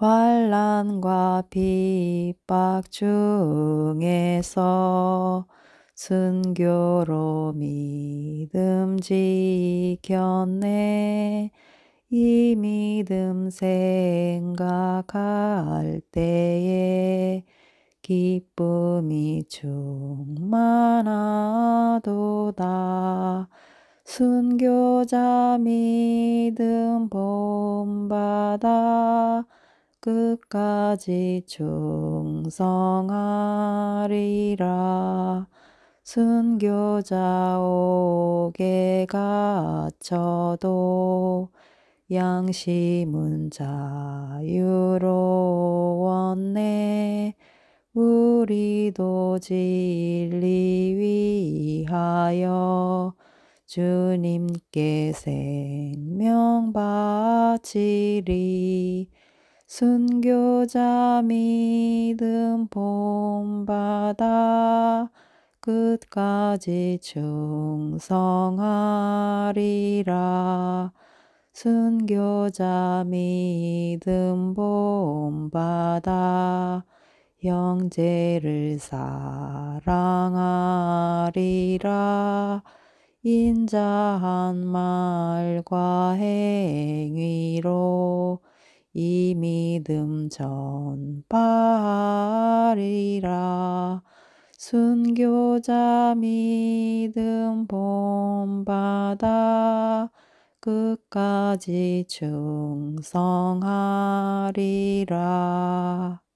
환란과 핍박 중에서 순교로 믿음 지켰네 이 믿음 생각할 때에 기쁨이 충만하도다. 순교자 믿음 본받아 끝까지 충성하리라. 순교자 옥에 갇혀도 양심은 자유로웠네. 우리도 진리 위하여 주님께 생명 바치리. 순교자 믿음 본받아 끝까지 충성하리라. 순교자 믿음 본받아 영제를 사랑하리라. 인자한 말과 행위로 이 믿음 전파하리라 순교자 믿음 본받아 끝까지 충성하리라.